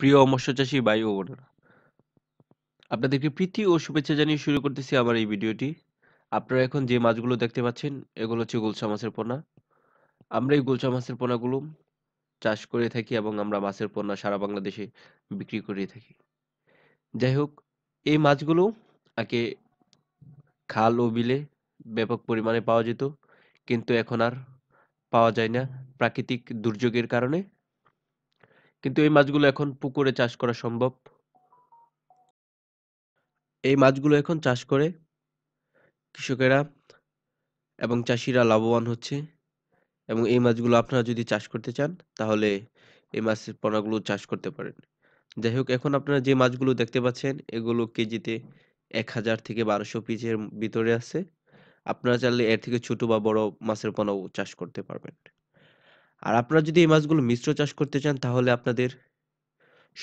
প্রিয় মৎস্যচাষী ভাই ও বোনেরা আপনাদেরকে প্রীতি ও শুভেচ্ছা জানিয়ে শুরু করতেছি আমার এই ভিডিওটি আপনারা এখন যে মাছগুলো দেখতে পাচ্ছেন এগুলো হচ্ছে গোলসা মাছের পোনা আমরা এই গোলসা মাছের পোনাগুলো চাষ করে থাকি এবং আমরা মাছের পোনা সারা বাংলাদেশে বিক্রি করে থাকি যাই হোক এই মাছগুলো আগে খাল ও বিলে ব্যাপক পরিমাণে পাওয়া যেত কিন্তু এখন আর পাওয়া যায় না প্রাকৃতিক দুর্যোগের কারণে কিন্তু এই মাছগুলো এখন পুকুরে চাষ করা সম্ভব এই মাছগুলো এখন চাষ করে কৃষকেরা এবং চাষিরা লাভবান হচ্ছে এবং এই মাছগুলো আপনারা যদি চাষ করতে চান তাহলে এই মাছের পোনাগুলো চাষ করতে পারেন যাই হোক এখন আপনারা যে মাছগুলো দেখতে পাচ্ছেন এগুলো কেজিতে এক হাজার থেকে বারোশো পিসের ভিতরে আছে আপনারা চাইলে এর থেকে ছোট বা বড় মাছের পোনাও চাষ করতে পারবেন আর আপনারা যদি এই মাছগুলো মিশ্র চাষ করতে চান তাহলে আপনাদের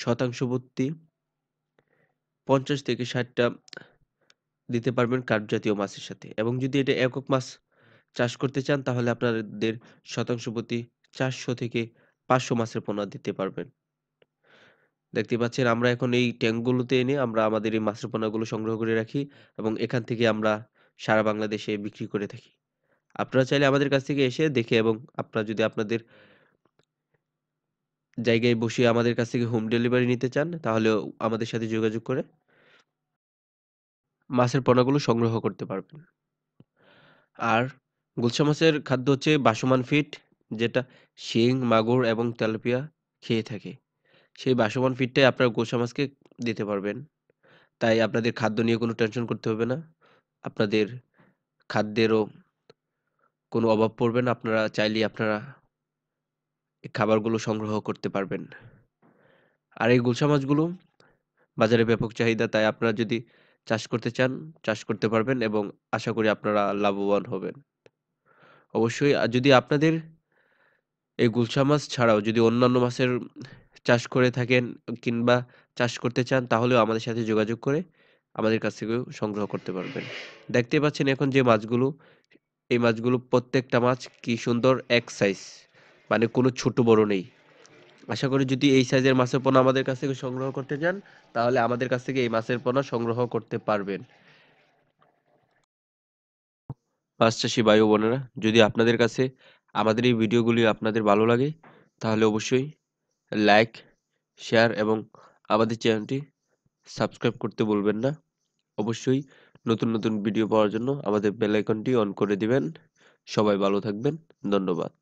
শতাংশ শতাংশবর্তী পঞ্চাশ থেকে ষাটটা দিতে পারবেন কাঠ জাতীয় মাছের সাথে এবং যদি এটা একক মাছ চাষ করতে চান তাহলে আপনাদের শতাংশ প্রতি চারশো থেকে পাঁচশো মাছের পোনা দিতে পারবেন দেখতে পাচ্ছেন আমরা এখন এই ট্যাঙ্কগুলোতে এনে আমরা আমাদের এই মাছের পোনাগুলো সংগ্রহ করে রাখি এবং এখান থেকে আমরা সারা বাংলাদেশে বিক্রি করে থাকি আপনারা চাইলে আমাদের কাছ থেকে এসে দেখে এবং আপনারা যদি আপনাদের জায়গায় বসে আমাদের কাছ থেকে হোম ডেলিভারি নিতে চান তাহলে আমাদের সাথে যোগাযোগ করে মাছের পোনাগুলো সংগ্রহ করতে পারবেন আর গুলশা মাছের খাদ্য হচ্ছে বাসমান ফিট যেটা শিং মাগুর এবং তেলাপিয়া খেয়ে থাকে সেই বাসমান ফিটটাই আপনারা গুলশা মাছকে দিতে পারবেন তাই আপনাদের খাদ্য নিয়ে কোনো টেনশন করতে হবে না আপনাদের খাদ্যেরও কোনো অভাব পড়বে না আপনারা চাইলে আপনারা এই খাবারগুলো সংগ্রহ করতে পারবেন আর এই গুলশা মাছগুলো বাজারে ব্যাপক চাহিদা তাই আপনারা যদি চাষ করতে চান চাষ করতে পারবেন এবং আশা করি আপনারা লাভবান হবেন অবশ্যই যদি আপনাদের এই গুলশা মাছ ছাড়াও যদি অন্যান্য মাছের চাষ করে থাকেন কিংবা চাষ করতে চান তাহলেও আমাদের সাথে যোগাযোগ করে আমাদের কাছ থেকেও সংগ্রহ করতে পারবেন দেখতে পাচ্ছেন এখন যে মাছগুলো এই মাছগুলো প্রত্যেকটা মাছ কি সুন্দর এক সাইজ মানে কোনো ছোট বড় নেই আশা করি যদি এই সাইজের মাছের পোনা আমাদের কাছ থেকে সংগ্রহ করতে চান তাহলে আমাদের কাছ থেকে এই মাছের পোনা সংগ্রহ করতে পারবেন মাছ চাষি ভাই বোনেরা যদি আপনাদের কাছে আমাদের এই ভিডিওগুলি আপনাদের ভালো লাগে তাহলে অবশ্যই লাইক শেয়ার এবং আমাদের চ্যানেলটি সাবস্ক্রাইব করতে বলবেন না অবশ্যই নতুন নতুন ভিডিও পাওয়ার জন্য আমাদের বেল আইকনটি অন করে দিবেন সবাই ভালো থাকবেন ধন্যবাদ